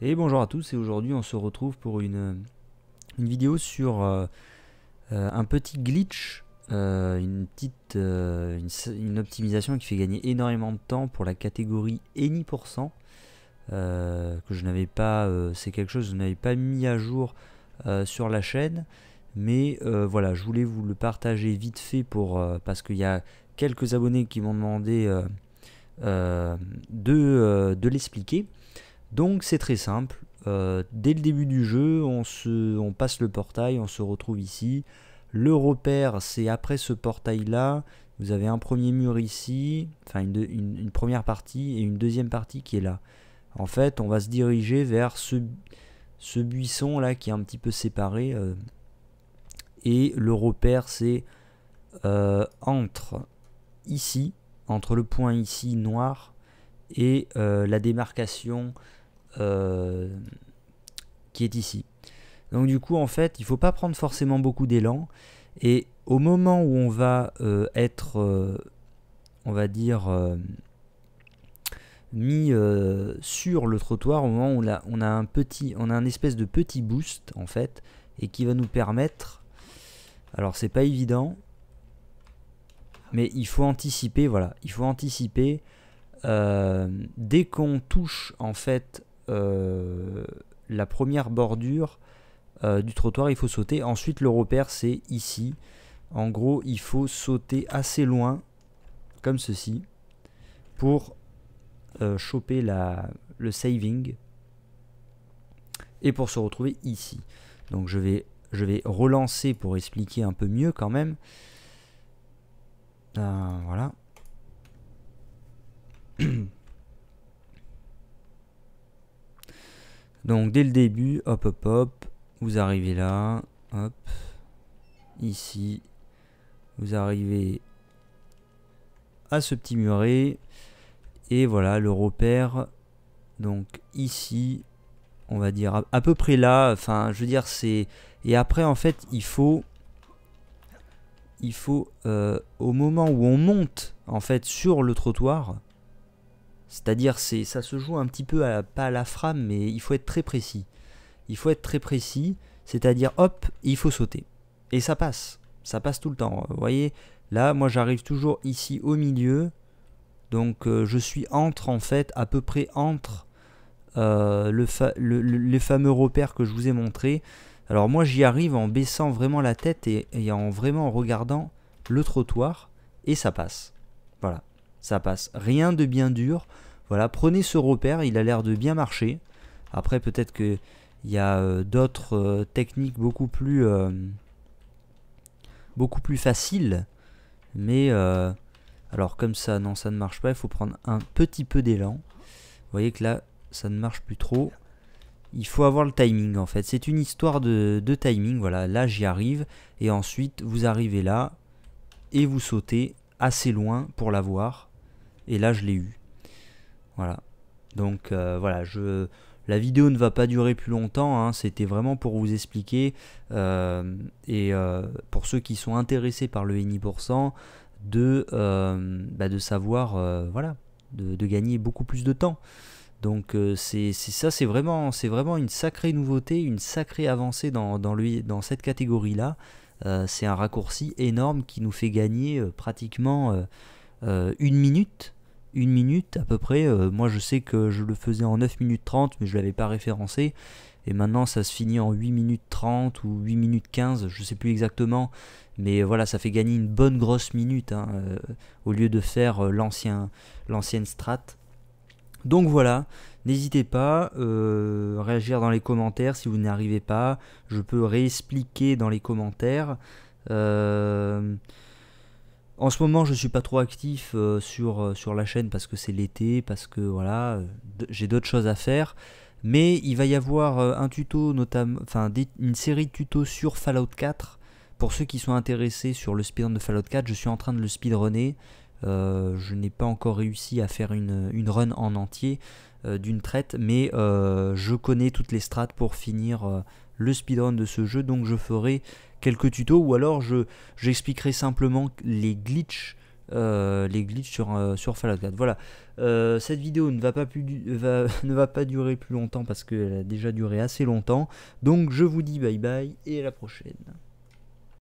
Et bonjour à tous et aujourd'hui on se retrouve pour une, une vidéo sur euh, euh, un petit glitch, euh, une petite une, optimisation qui fait gagner énormément de temps pour la catégorie cent que je n'avais pas, c'est quelque chose que je n'avais pas mis à jour sur la chaîne, mais voilà je voulais vous le partager vite fait pour parce qu'il y a quelques abonnés qui m'ont demandé de l'expliquer. Donc c'est très simple. Euh, dès le début du jeu, on, se, on passe le portail, on se retrouve ici. Le repère, c'est après ce portail-là. Vous avez un premier mur ici, enfin une, première partie et une deuxième partie qui est là. En fait, on va se diriger vers ce, buisson là qui est un petit peu séparé. Euh. et le repère, c'est euh, entre ici, entre le point ici noir et la démarcation euh, qui est ici. Donc du coup, en fait, il faut pas prendre forcément beaucoup d'élan. Et au moment où on va euh, être, euh, on va dire, mis sur le trottoir, au moment où on a, on a un petit, on a un espèce de petit boost, en fait, et qui va nous permettre... Alors c'est pas évident, mais il faut anticiper, voilà, il faut anticiper dès qu'on touche en fait euh, la première bordure euh, du trottoir, il faut sauter. Ensuite, le repère, c'est ici. En gros, il faut sauter assez loin, comme ceci, pour euh, choper la, le saving et pour se retrouver ici. Donc je vais, je vais relancer pour expliquer un peu mieux quand même. voilà. Donc dès le début, hop hop hop, vous arrivez là, hop, ici, vous arrivez à ce petit muret, et voilà le repère, donc ici, on va dire à, peu près là, enfin je veux dire c'est... Et après en fait il faut... Il faut euh, au moment où on monte en fait sur le trottoir, c'est-à-dire, ça se joue un petit peu à, pas à la frame, mais il faut être très précis. Il faut être très précis, c'est-à-dire, hop, il faut sauter. Et ça passe. Ça passe tout le temps. Vous voyez, là, moi, j'arrive toujours ici au milieu. Donc, euh, je suis entre, en fait, à peu près entre euh, le le, les fameux repères que je vous ai montré Alors, moi, j'y arrive en baissant vraiment la tête et, et en vraiment regardant le trottoir. Et ça passe ça passe. Rien de bien dur. Voilà, prenez ce repère, il a l'air de bien marcher. Après, peut-être qu'il y a euh, d'autres euh, techniques beaucoup plus, euh, beaucoup plus faciles. Mais, alors comme ça, non, ça ne marche pas. Il faut prendre un petit peu d'élan. Vous voyez que là, ça ne marche plus trop. Il faut avoir le timing, en fait. C'est une histoire de timing. Voilà, là, j'y arrive. Et ensuite, vous arrivez là et vous sautez assez loin pour l'avoir et là je l'ai eu. Voilà. Donc euh, voilà, je, la vidéo ne va pas durer plus longtemps, hein. c'était vraiment pour vous expliquer, euh, et euh, pour ceux qui sont intéressés par le NI%, de, bah, de savoir, voilà, de, gagner beaucoup plus de temps. Donc c'est ça, c'est vraiment, c'est vraiment une sacrée nouveauté, une sacrée avancée dans, dans, dans cette catégorie-là. c'est un raccourci énorme qui nous fait gagner pratiquement une minute une minute à peu près. Euh, moi je sais que je le faisais en 9 minutes 30 mais je l'avais pas référencé. Et maintenant ça se finit en 8 minutes 30 ou 8 minutes 15, je sais plus exactement. Mais voilà, ça fait gagner une bonne grosse minute hein, euh, au lieu de faire euh, l'ancien l'ancienne strat. Donc voilà, n'hésitez pas euh, réagir dans les commentaires si vous n'y arrivez pas. Je peux réexpliquer dans les commentaires. En ce moment, je ne suis pas trop actif euh, sur, euh, sur la chaîne parce que c'est l'été, parce que voilà, j'ai d'autres choses à faire. Mais il va y avoir euh, un tuto, notamment, enfin une série de tutos sur Fallout 4. Pour ceux qui sont intéressés sur le speedrun de Fallout 4, je suis en train de le speedrunner. je n'ai pas encore réussi à faire une, une run en entier, euh, d'une traite, mais euh, je connais toutes les strates pour finir euh, le speedrun de ce jeu, donc je ferai quelques tutos ou alors je j'expliquerai simplement les glitches les glitches sur, un sur Fallout 4. Voilà, cette vidéo ne va, pas plus ne va pas durer plus longtemps parce qu'elle a déjà duré assez longtemps. Donc je vous dis bye bye et à la prochaine.